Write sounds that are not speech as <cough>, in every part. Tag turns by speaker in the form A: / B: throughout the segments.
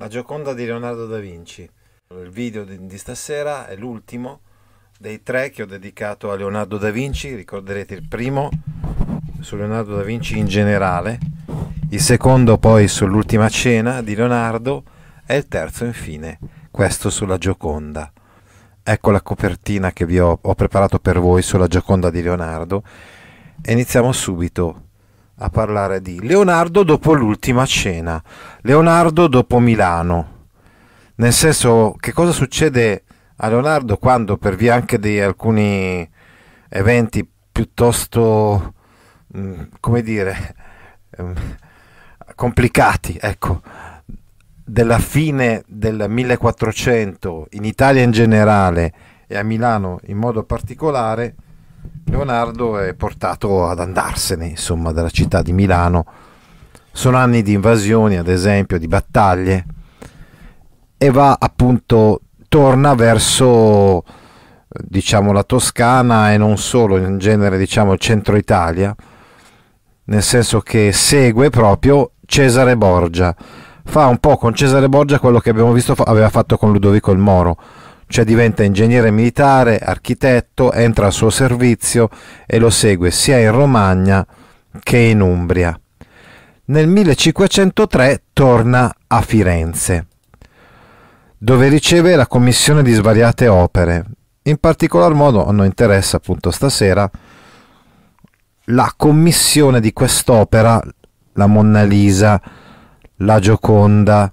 A: La Gioconda di Leonardo da Vinci. Il video di, di stasera è l'ultimo dei tre che ho dedicato a Leonardo da Vinci. Ricorderete il primo su Leonardo da Vinci in generale, il secondo poi sull'ultima cena di Leonardo e il terzo infine, questo sulla Gioconda. Ecco la copertina che vi ho, ho preparato per voi sulla Gioconda di Leonardo. E iniziamo subito a parlare di Leonardo dopo l'ultima cena, Leonardo dopo Milano. Nel senso, che cosa succede a Leonardo quando per via anche di alcuni eventi piuttosto, mm, come dire, ehm, complicati, ecco, della fine del 1400 in Italia in generale e a Milano in modo particolare, Leonardo è portato ad andarsene, insomma, dalla città di Milano. Sono anni di invasioni, ad esempio, di battaglie, e va appunto, torna verso diciamo la Toscana e non solo, in genere diciamo il centro Italia, nel senso che segue proprio Cesare Borgia. Fa un po' con Cesare Borgia quello che abbiamo visto aveva fatto con Ludovico il Moro cioè diventa ingegnere militare, architetto, entra al suo servizio e lo segue sia in Romagna che in Umbria. Nel 1503 torna a Firenze, dove riceve la commissione di svariate opere. In particolar modo, a noi interessa appunto stasera, la commissione di quest'opera, la Monna Lisa, la Gioconda,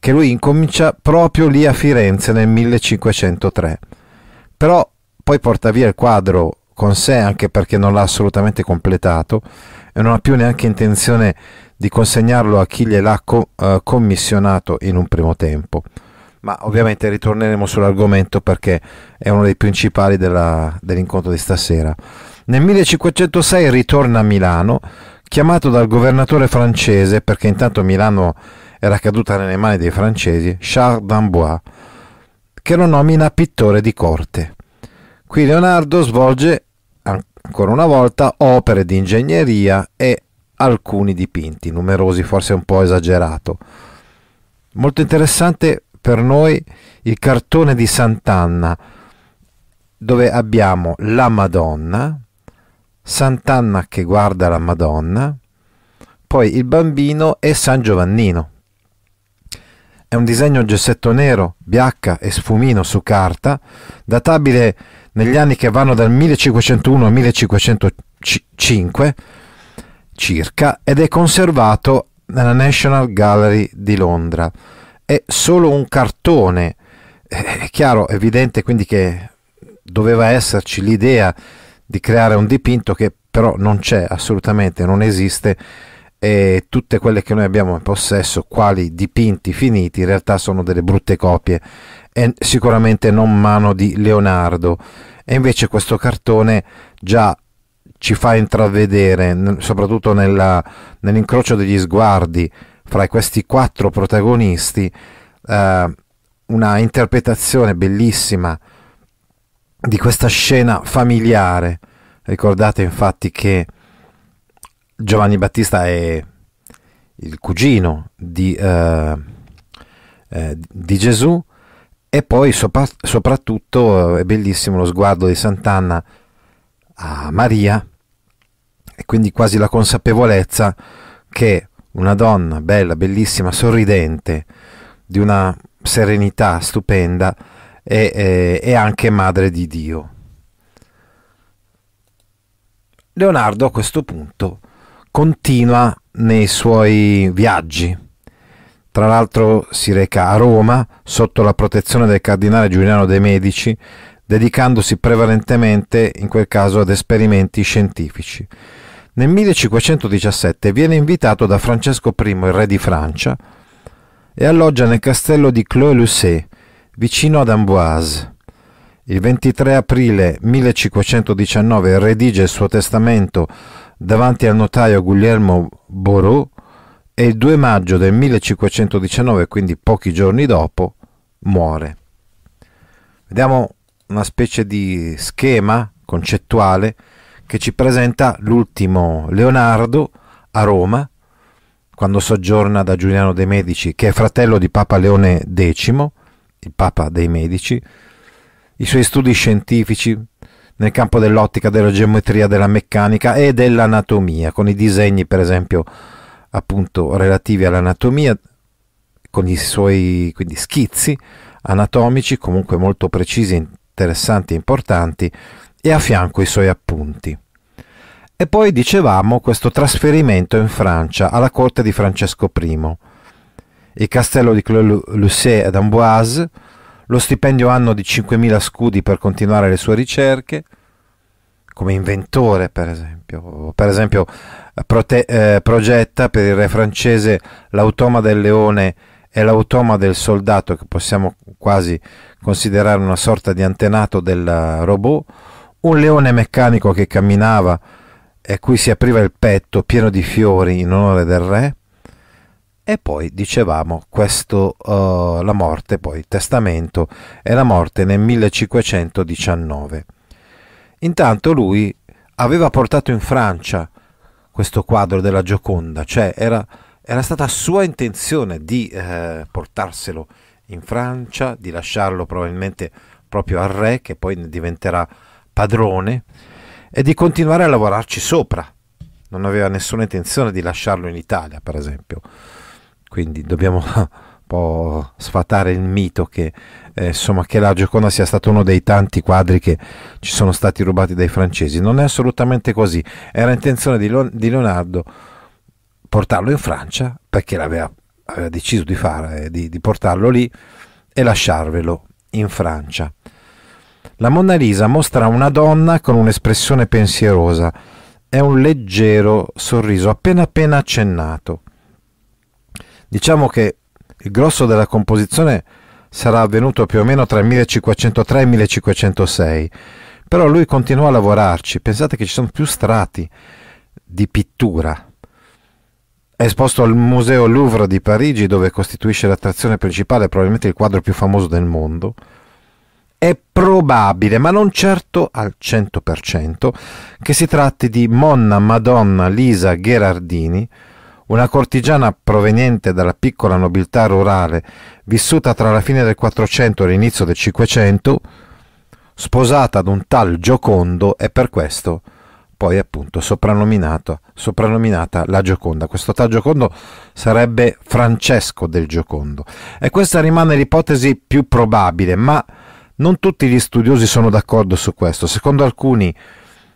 A: che lui incomincia proprio lì a Firenze nel 1503. Però poi porta via il quadro con sé anche perché non l'ha assolutamente completato e non ha più neanche intenzione di consegnarlo a chi gliel'ha co eh, commissionato in un primo tempo. Ma ovviamente ritorneremo sull'argomento perché è uno dei principali dell'incontro di stasera. Nel 1506 ritorna a Milano, chiamato dal governatore francese perché intanto Milano era caduta nelle mani dei francesi, Charles d'Ambois, che lo nomina pittore di corte. Qui Leonardo svolge ancora una volta opere di ingegneria e alcuni dipinti, numerosi forse un po' esagerato. Molto interessante per noi il cartone di Sant'Anna, dove abbiamo la Madonna, Sant'Anna che guarda la Madonna, poi il bambino e San Giovannino. È un disegno gessetto nero, biacca e sfumino su carta, databile negli anni che vanno dal 1501 al 1505 circa ed è conservato nella National Gallery di Londra. È solo un cartone, eh, è chiaro, evidente quindi che doveva esserci l'idea di creare un dipinto che però non c'è assolutamente, non esiste e tutte quelle che noi abbiamo in possesso, quali dipinti finiti, in realtà sono delle brutte copie e sicuramente non mano di Leonardo. E invece questo cartone già ci fa intravedere, soprattutto nella, nell'incrocio degli sguardi fra questi quattro protagonisti, eh, una interpretazione bellissima di questa scena familiare. Ricordate infatti che Giovanni Battista è il cugino di, eh, eh, di Gesù e poi sopra, soprattutto eh, è bellissimo lo sguardo di Sant'Anna a Maria e quindi quasi la consapevolezza che una donna bella, bellissima, sorridente, di una serenità stupenda e, e, e anche madre di Dio. Leonardo a questo punto continua nei suoi viaggi. Tra l'altro si reca a Roma sotto la protezione del cardinale Giuliano de' Medici, dedicandosi prevalentemente in quel caso ad esperimenti scientifici. Nel 1517 viene invitato da Francesco I, il re di Francia, e alloggia nel castello di Clos-Lucé, vicino ad Amboise. Il 23 aprile 1519 redige il suo testamento davanti al notaio Guglielmo Borò e il 2 maggio del 1519, quindi pochi giorni dopo, muore. Vediamo una specie di schema concettuale che ci presenta l'ultimo Leonardo a Roma, quando soggiorna da Giuliano dei Medici, che è fratello di Papa Leone X, il Papa dei Medici, i suoi studi scientifici nel campo dell'ottica, della geometria, della meccanica e dell'anatomia, con i disegni per esempio appunto relativi all'anatomia, con i suoi quindi, schizzi anatomici comunque molto precisi, interessanti e importanti e a fianco i suoi appunti. E poi dicevamo questo trasferimento in Francia alla corte di Francesco I. Il castello di Clos-Lucé ad Amboise lo stipendio anno di 5.000 scudi per continuare le sue ricerche, come inventore per esempio, per esempio prote- eh, progetta per il re francese l'automa del leone e l'automa del soldato che possiamo quasi considerare una sorta di antenato del robot, un leone meccanico che camminava e cui si apriva il petto pieno di fiori in onore del re, e poi dicevamo questo, uh, la morte, poi testamento e la morte nel 1519. Intanto lui aveva portato in Francia questo quadro della Gioconda, cioè era, era stata sua intenzione di eh, portarselo in Francia, di lasciarlo probabilmente proprio al re che poi ne diventerà padrone e di continuare a lavorarci sopra. Non aveva nessuna intenzione di lasciarlo in Italia, per esempio. Quindi dobbiamo <laughs> un po' sfatare il mito che, eh, insomma, che la Gioconda sia stato uno dei tanti quadri che ci sono stati rubati dai francesi. Non è assolutamente così. Era intenzione di, Lo- di Leonardo portarlo in Francia perché l'aveva aveva deciso di, fare, eh, di, di portarlo lì e lasciarvelo in Francia. La Mona Lisa mostra una donna con un'espressione pensierosa e un leggero sorriso appena appena accennato. Diciamo che il grosso della composizione sarà avvenuto più o meno tra il 1503 e il 1506, però lui continuò a lavorarci. Pensate che ci sono più strati di pittura. È esposto al Museo Louvre di Parigi, dove costituisce l'attrazione principale, probabilmente il quadro più famoso del mondo. È probabile, ma non certo al 100%, che si tratti di Monna Madonna Lisa Gherardini, una cortigiana proveniente dalla piccola nobiltà rurale, vissuta tra la fine del 400 e l'inizio del 500, sposata ad un tal Giocondo e per questo poi appunto soprannominata la Gioconda. Questo tal Giocondo sarebbe Francesco del Giocondo e questa rimane l'ipotesi più probabile, ma non tutti gli studiosi sono d'accordo su questo. Secondo alcuni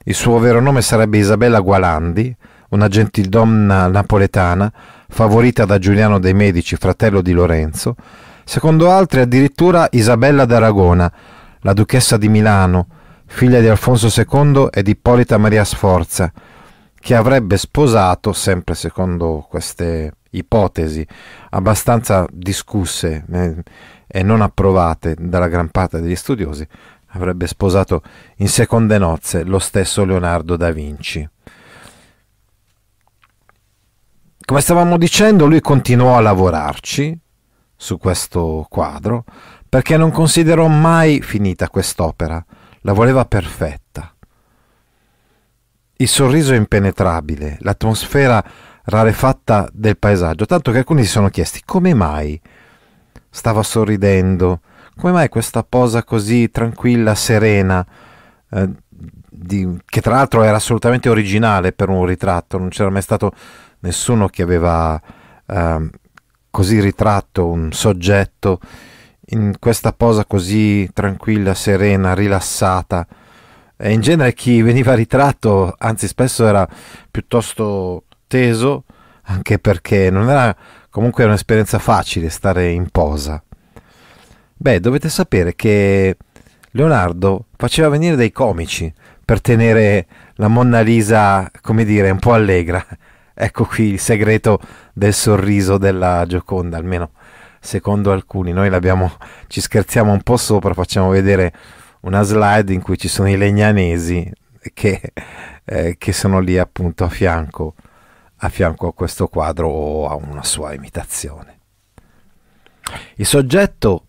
A: il suo vero nome sarebbe Isabella Gualandi, una gentildonna napoletana, favorita da Giuliano dei Medici, fratello di Lorenzo, secondo altri addirittura Isabella d'Aragona, la duchessa di Milano, figlia di Alfonso II e di Ippolita Maria Sforza, che avrebbe sposato, sempre secondo queste ipotesi abbastanza discusse eh, e non approvate dalla gran parte degli studiosi, avrebbe sposato in seconde nozze lo stesso Leonardo da Vinci come stavamo dicendo, lui continuò a lavorarci su questo quadro perché non considerò mai finita quest'opera, la voleva perfetta. Il sorriso impenetrabile, l'atmosfera rarefatta del paesaggio, tanto che alcuni si sono chiesti come mai stava sorridendo, come mai questa posa così tranquilla, serena, eh, di, che tra l'altro era assolutamente originale per un ritratto, non c'era mai stato nessuno che aveva eh, così ritratto un soggetto in questa posa così tranquilla, serena, rilassata. E in genere chi veniva ritratto, anzi spesso era piuttosto teso, anche perché non era comunque un'esperienza facile stare in posa. Beh, dovete sapere che Leonardo faceva venire dei comici per tenere la Monna Lisa, come dire, un po' allegra, Ecco qui il segreto del sorriso della Gioconda, almeno secondo alcuni. Noi ci scherziamo un po' sopra, facciamo vedere una slide in cui ci sono i legnanesi che, eh, che sono lì appunto a fianco, a fianco a questo quadro o a una sua imitazione. Il soggetto,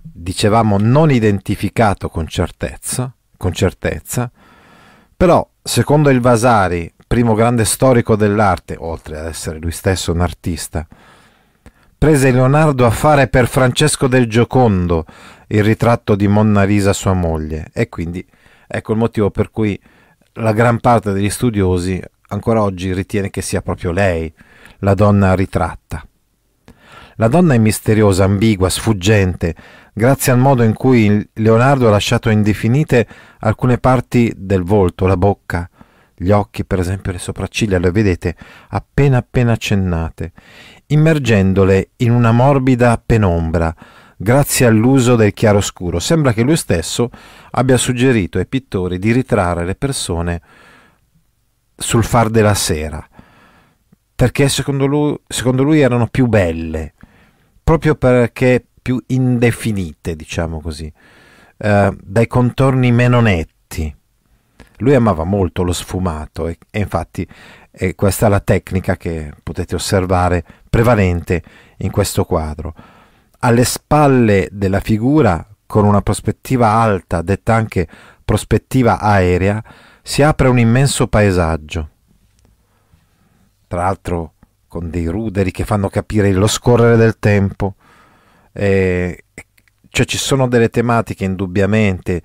A: dicevamo, non identificato con certezza, con certezza però secondo il Vasari primo grande storico dell'arte, oltre ad essere lui stesso un artista, prese Leonardo a fare per Francesco del Giocondo il ritratto di Monna Lisa sua moglie e quindi ecco il motivo per cui la gran parte degli studiosi ancora oggi ritiene che sia proprio lei la donna ritratta. La donna è misteriosa, ambigua, sfuggente, grazie al modo in cui Leonardo ha lasciato indefinite alcune parti del volto, la bocca, gli occhi, per esempio le sopracciglia, le vedete appena appena accennate, immergendole in una morbida penombra, grazie all'uso del chiaroscuro. Sembra che lui stesso abbia suggerito ai pittori di ritrarre le persone sul far della sera, perché secondo lui, secondo lui erano più belle, proprio perché più indefinite, diciamo così, eh, dai contorni meno netti lui amava molto lo sfumato e, e infatti eh, questa è la tecnica che potete osservare prevalente in questo quadro. Alle spalle della figura, con una prospettiva alta, detta anche prospettiva aerea, si apre un immenso paesaggio. Tra l'altro con dei ruderi che fanno capire lo scorrere del tempo. Eh, cioè ci sono delle tematiche indubbiamente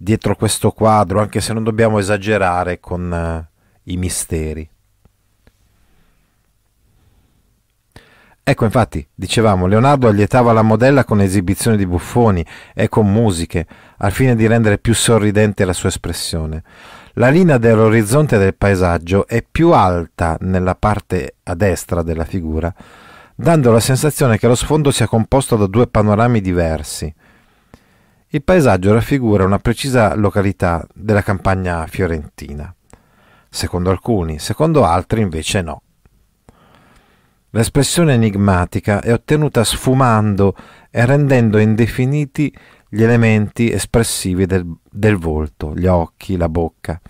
A: dietro questo quadro, anche se non dobbiamo esagerare con uh, i misteri. Ecco, infatti, dicevamo, Leonardo allietava la modella con esibizioni di buffoni e con musiche, al fine di rendere più sorridente la sua espressione. La linea dell'orizzonte del paesaggio è più alta nella parte a destra della figura, dando la sensazione che lo sfondo sia composto da due panorami diversi. Il paesaggio raffigura una precisa località della campagna fiorentina, secondo alcuni, secondo altri invece no. L'espressione enigmatica è ottenuta sfumando e rendendo indefiniti gli elementi espressivi del, del volto, gli occhi, la bocca.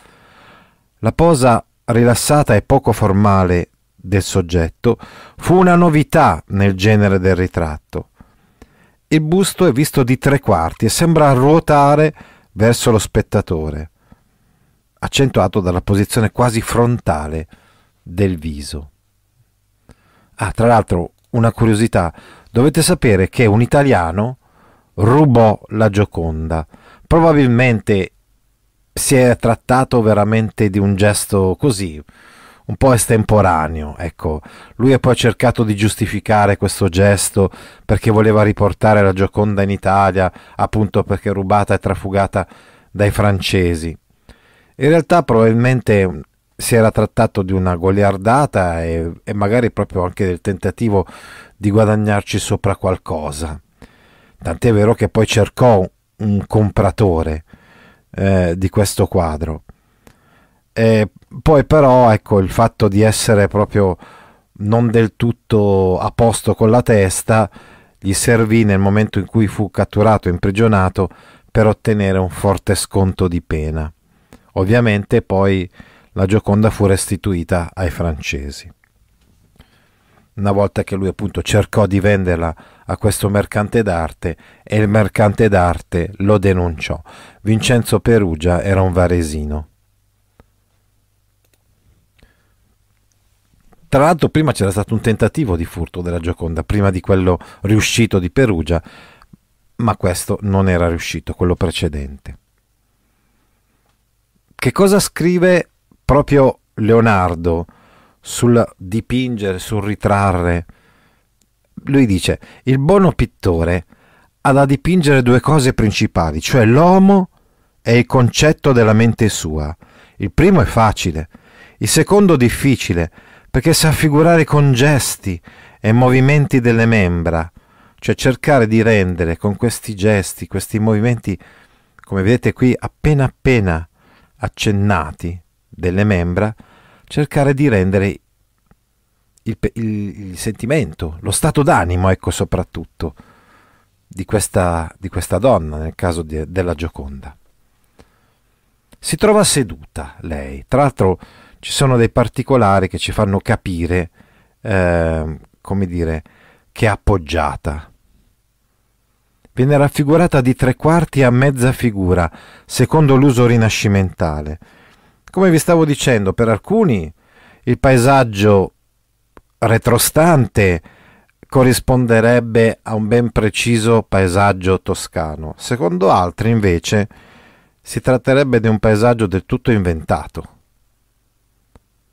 A: La posa rilassata e poco formale del soggetto fu una novità nel genere del ritratto il busto è visto di tre quarti e sembra ruotare verso lo spettatore, accentuato dalla posizione quasi frontale del viso. Ah, tra l'altro, una curiosità, dovete sapere che un italiano rubò la Gioconda. Probabilmente si è trattato veramente di un gesto così, un po' estemporaneo. Ecco, lui ha poi cercato di giustificare questo gesto perché voleva riportare la Gioconda in Italia, appunto perché rubata e trafugata dai francesi. In realtà probabilmente si era trattato di una goliardata e, e magari proprio anche del tentativo di guadagnarci sopra qualcosa. Tant'è vero che poi cercò un compratore eh, di questo quadro e poi però ecco il fatto di essere proprio non del tutto a posto con la testa gli servì nel momento in cui fu catturato e imprigionato per ottenere un forte sconto di pena. Ovviamente poi la Gioconda fu restituita ai francesi. Una volta che lui appunto cercò di venderla a questo mercante d'arte e il mercante d'arte lo denunciò. Vincenzo Perugia era un varesino. Tra l'altro prima c'era stato un tentativo di furto della Gioconda, prima di quello riuscito di Perugia, ma questo non era riuscito, quello precedente. Che cosa scrive proprio Leonardo sul dipingere, sul ritrarre? Lui dice, il buono pittore ha da dipingere due cose principali, cioè l'uomo e il concetto della mente sua. Il primo è facile, il secondo difficile, perché sa figurare con gesti e movimenti delle membra, cioè cercare di rendere con questi gesti, questi movimenti, come vedete qui appena appena accennati delle membra, cercare di rendere il, il, il sentimento, lo stato d'animo, ecco soprattutto, di questa, di questa donna, nel caso di, della Gioconda. Si trova seduta lei, tra l'altro ci sono dei particolari che ci fanno capire, eh, come dire, che è appoggiata. Viene raffigurata di tre quarti a mezza figura, secondo l'uso rinascimentale. Come vi stavo dicendo, per alcuni il paesaggio retrostante corrisponderebbe a un ben preciso paesaggio toscano, secondo altri invece si tratterebbe di un paesaggio del tutto inventato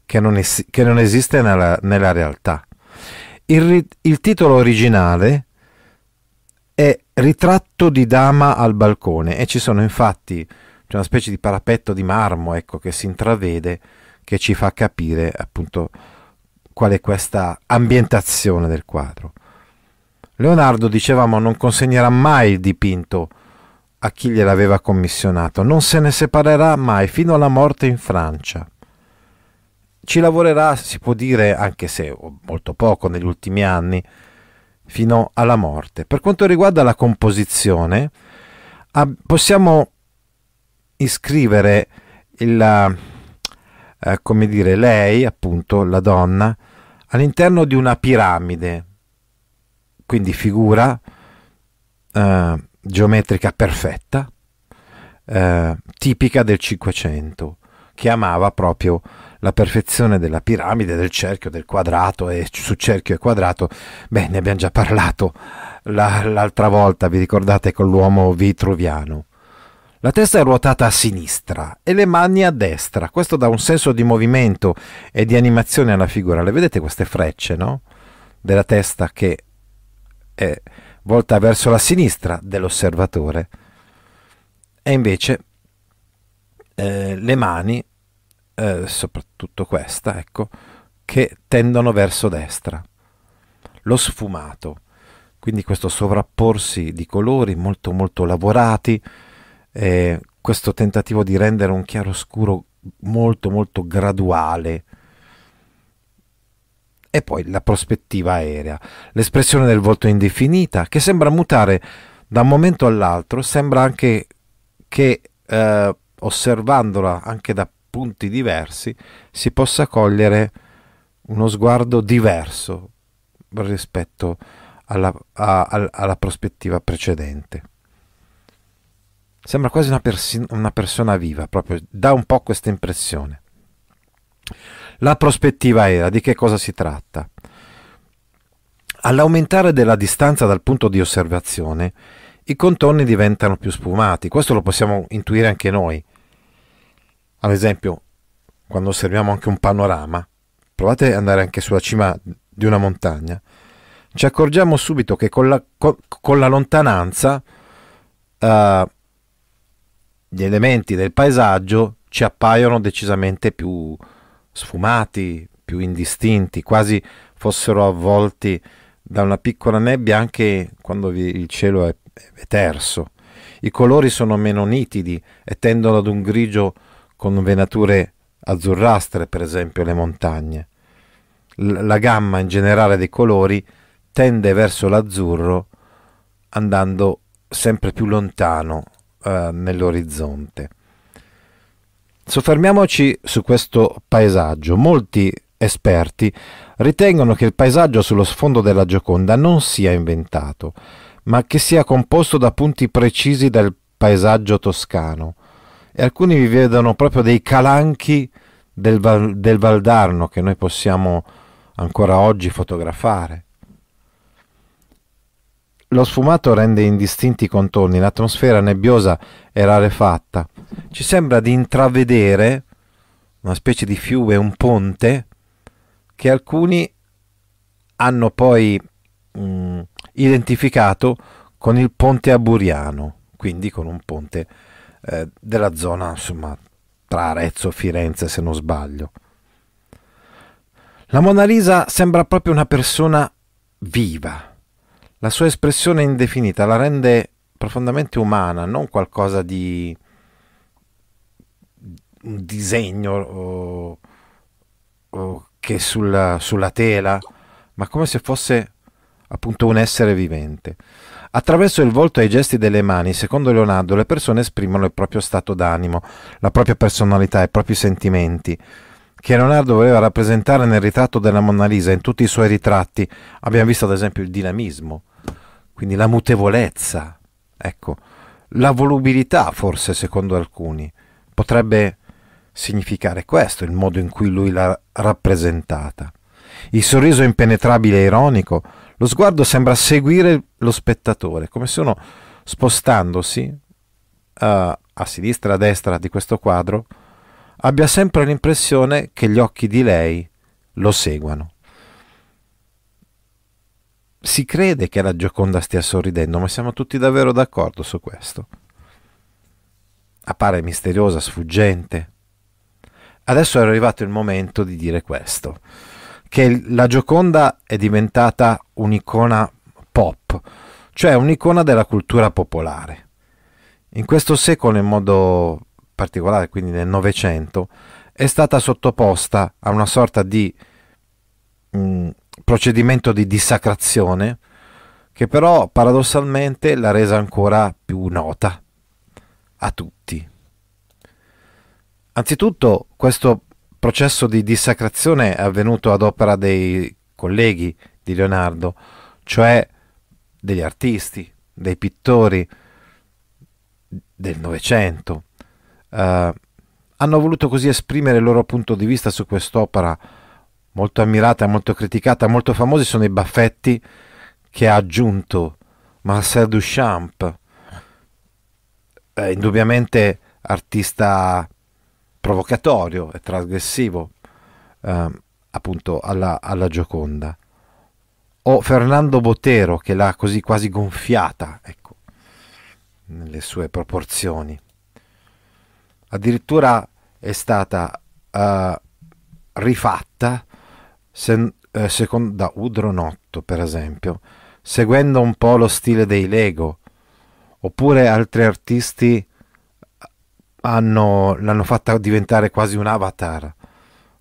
A: che non, es- che non esiste nella, nella realtà. Il, ri- il titolo originale è Ritratto di dama al balcone e ci sono infatti c'è una specie di parapetto di marmo ecco, che si intravede che ci fa capire appunto qual è questa ambientazione del quadro. Leonardo, dicevamo, non consegnerà mai il dipinto a chi gliel'aveva commissionato, non se ne separerà mai fino alla morte in Francia ci lavorerà, si può dire, anche se molto poco negli ultimi anni, fino alla morte. Per quanto riguarda la composizione, ah, possiamo iscrivere il, eh, come dire, lei, appunto, la donna, all'interno di una piramide, quindi figura eh, geometrica perfetta, eh, tipica del Cinquecento, che amava proprio la perfezione della piramide, del cerchio, del quadrato e su cerchio e quadrato, beh, ne abbiamo già parlato l'altra volta, vi ricordate con l'uomo vitruviano. La testa è ruotata a sinistra e le mani a destra. Questo dà un senso di movimento e di animazione alla figura. Le vedete queste frecce, no? Della testa che è volta verso la sinistra dell'osservatore. E invece eh, le mani eh, soprattutto questa, ecco, che tendono verso destra. Lo sfumato, quindi questo sovrapporsi di colori molto molto lavorati, eh, questo tentativo di rendere un chiaroscuro molto molto graduale, e poi la prospettiva aerea, l'espressione del volto indefinita che sembra mutare da un momento all'altro, sembra anche che eh, osservandola anche da punti diversi si possa cogliere uno sguardo diverso rispetto alla, a, a, alla prospettiva precedente. Sembra quasi una, persi- una persona viva, proprio dà un po' questa impressione. La prospettiva era di che cosa si tratta? All'aumentare della distanza dal punto di osservazione, i contorni diventano più sfumati. Questo lo possiamo intuire anche noi. Ad esempio, quando osserviamo anche un panorama, provate ad andare anche sulla cima di una montagna, ci accorgiamo subito che con la, con, con la lontananza uh, gli elementi del paesaggio ci appaiono decisamente più sfumati, più indistinti, quasi fossero avvolti da una piccola nebbia anche quando il cielo è, è terso. I colori sono meno nitidi e tendono ad un grigio con venature azzurrastre, per esempio le montagne. L- la gamma in generale dei colori tende verso l'azzurro andando sempre più lontano eh, nell'orizzonte. Soffermiamoci su questo paesaggio. Molti esperti ritengono che il paesaggio sullo sfondo della Gioconda non sia inventato, ma che sia composto da punti precisi del paesaggio toscano, e alcuni vi vedono proprio dei calanchi del, Val, del Valdarno che noi possiamo ancora oggi fotografare. Lo sfumato rende indistinti i contorni, l'atmosfera nebbiosa è rarefatta. Ci sembra di intravedere una specie di fiume, un ponte, che alcuni hanno poi mh, mm, identificato con il ponte aburiano, quindi con un ponte aburiano. Eh, della zona insomma, tra Arezzo e Firenze se non sbaglio. La Mona Lisa sembra proprio una persona viva. La sua espressione indefinita la rende profondamente umana, non qualcosa di un disegno o, o che sulla, sulla tela, ma come se fosse appunto un essere vivente. Attraverso il volto e i gesti delle mani, secondo Leonardo, le persone esprimono il proprio stato d'animo, la propria personalità, i propri sentimenti, che Leonardo voleva rappresentare nel ritratto della Mona Lisa, in tutti i suoi ritratti. Abbiamo visto ad esempio il dinamismo, quindi la mutevolezza, ecco, la volubilità forse secondo alcuni. Potrebbe significare questo il modo in cui lui l'ha rappresentata. Il sorriso impenetrabile e ironico, lo sguardo sembra seguire lo spettatore, come se uno spostandosi uh, a sinistra, e a destra di questo quadro, abbia sempre l'impressione che gli occhi di lei lo seguano. Si crede che la Gioconda stia sorridendo, ma siamo tutti davvero d'accordo su questo. Appare misteriosa, sfuggente. Adesso è arrivato il momento di dire questo che la Gioconda è diventata un'icona pop, cioè un'icona della cultura popolare. In questo secolo in modo particolare, quindi nel Novecento, è stata sottoposta a una sorta di mh, mm, procedimento di dissacrazione che però paradossalmente l'ha resa ancora più nota a tutti. Anzitutto questo processo di dissacrazione avvenuto ad opera dei colleghi di Leonardo, cioè degli artisti, dei pittori del Novecento. Eh, hanno voluto così esprimere il loro punto di vista su quest'opera molto ammirata, molto criticata, molto famosi sono i baffetti che ha aggiunto Marcel Duchamp, eh, indubbiamente artista provocatorio e trasgressivo eh, appunto alla, alla, Gioconda. O Fernando Botero che l'ha così quasi gonfiata, ecco, nelle sue proporzioni. Addirittura è stata eh, rifatta se, eh, secondo, da Udronotto, per esempio, seguendo un po' lo stile dei Lego, oppure altri artisti hanno, l'hanno fatta diventare quasi un avatar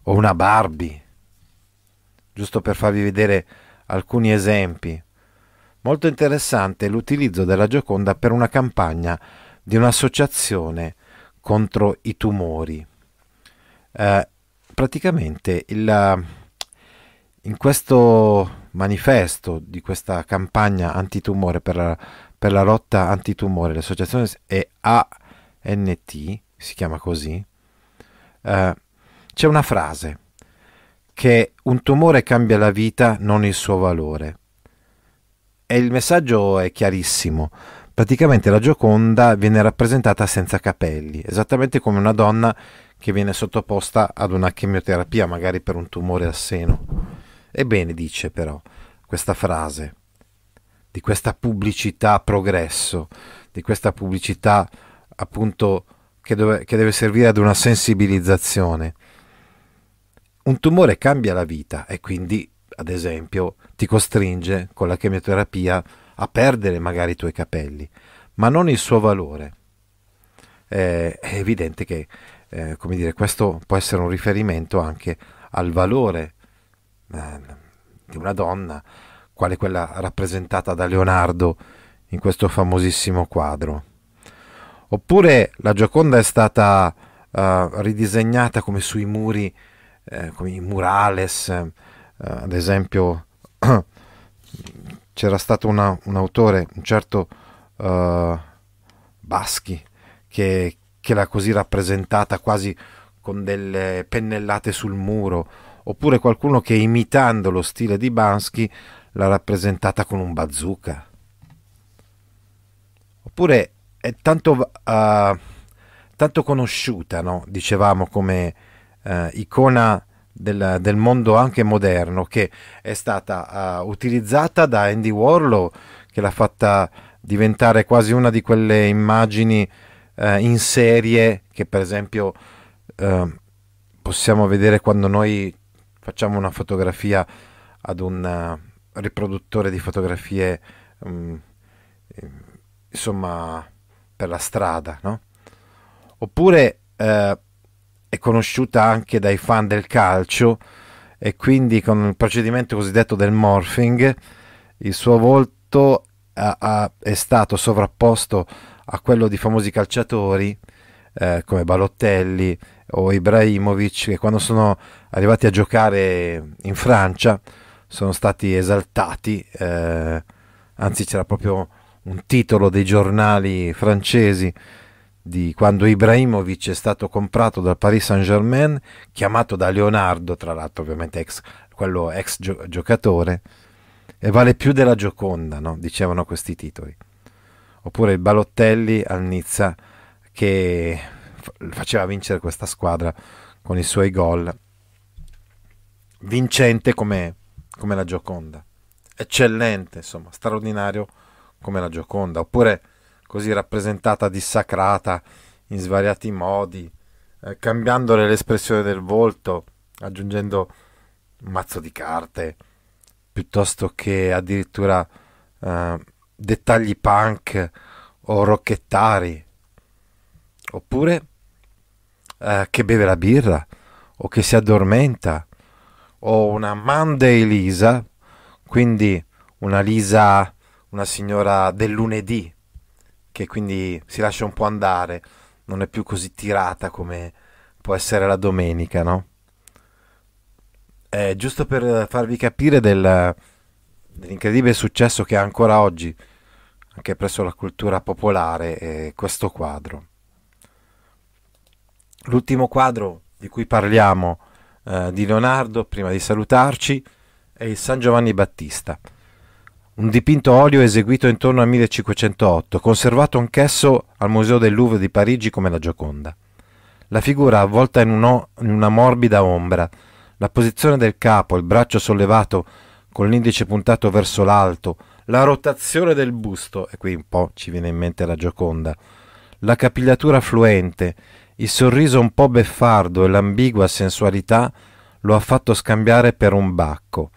A: o una Barbie, giusto per farvi vedere alcuni esempi. Molto interessante l'utilizzo della Gioconda per una campagna di un'associazione contro i tumori. Eh, praticamente il, in questo manifesto di questa campagna antitumore per la, per la lotta antitumore, l'associazione è A NT, si chiama così, eh, c'è una frase che un tumore cambia la vita, non il suo valore. E il messaggio è chiarissimo. Praticamente la Gioconda viene rappresentata senza capelli, esattamente come una donna che viene sottoposta ad una chemioterapia, magari per un tumore al seno. Ebbene, dice però questa frase di questa pubblicità progresso, di questa pubblicità appunto che, dove, che deve servire ad una sensibilizzazione. Un tumore cambia la vita e quindi, ad esempio, ti costringe con la chemioterapia a perdere magari i tuoi capelli, ma non il suo valore. Eh, è evidente che eh, come dire, questo può essere un riferimento anche al valore eh, di una donna, quale quella rappresentata da Leonardo in questo famosissimo quadro. Oppure la Gioconda è stata uh, ridisegnata come sui muri, eh, come i murales, eh, ad esempio <clears throat> c'era stato una, un autore, un certo uh, Baschi, che, che l'ha così rappresentata quasi con delle pennellate sul muro, oppure qualcuno che imitando lo stile di Baschi l'ha rappresentata con un bazooka. Oppure è tanto, uh, tanto conosciuta, no? dicevamo, come uh, icona del, del, mondo anche moderno, che è stata uh, utilizzata da Andy Warlow, che l'ha fatta diventare quasi una di quelle immagini in serie che per esempio possiamo vedere quando noi facciamo una fotografia ad un riproduttore di fotografie um, insomma per la strada, no? Oppure eh, è conosciuta anche dai fan del calcio e quindi con il procedimento cosiddetto del morphing il suo volto ha, ha, è stato sovrapposto a quello di famosi calciatori eh, come Balottelli o Ibrahimovic che quando sono arrivati a giocare in Francia sono stati esaltati, eh, anzi c'era proprio un titolo dei giornali francesi di quando Ibrahimovic è stato comprato dal Paris Saint-Germain, chiamato da Leonardo, tra l'altro ovviamente ex, quello ex gio- giocatore, e vale più della Gioconda, no? dicevano questi titoli. Oppure il Balottelli al Nizza che f- faceva vincere questa squadra con i suoi gol, vincente come, come la Gioconda, eccellente, insomma, straordinario come la Gioconda, oppure così rappresentata, dissacrata in svariati modi, eh, cambiandole l'espressione del volto, aggiungendo un mazzo di carte, piuttosto che addirittura eh, dettagli punk o rocchettari, oppure eh, che beve la birra o che si addormenta, o una Monday Lisa, quindi una Lisa una signora del lunedì, che quindi si lascia un po' andare, non è più così tirata come può essere la domenica, no? Eh, giusto per farvi capire del, dell'incredibile successo che ha ancora oggi, anche presso la cultura popolare, eh, questo quadro. L'ultimo quadro di cui parliamo eh, di Leonardo, prima di salutarci, è il San Giovanni Battista un dipinto a olio eseguito intorno al 1508, conservato anch'esso al Museo del Louvre di Parigi come la Gioconda. La figura avvolta in, un in una morbida ombra, la posizione del capo, il braccio sollevato con l'indice puntato verso l'alto, la rotazione del busto, e qui un po' ci viene in mente la Gioconda, la capigliatura fluente, il sorriso un po' beffardo e l'ambigua sensualità lo ha fatto scambiare per un bacco.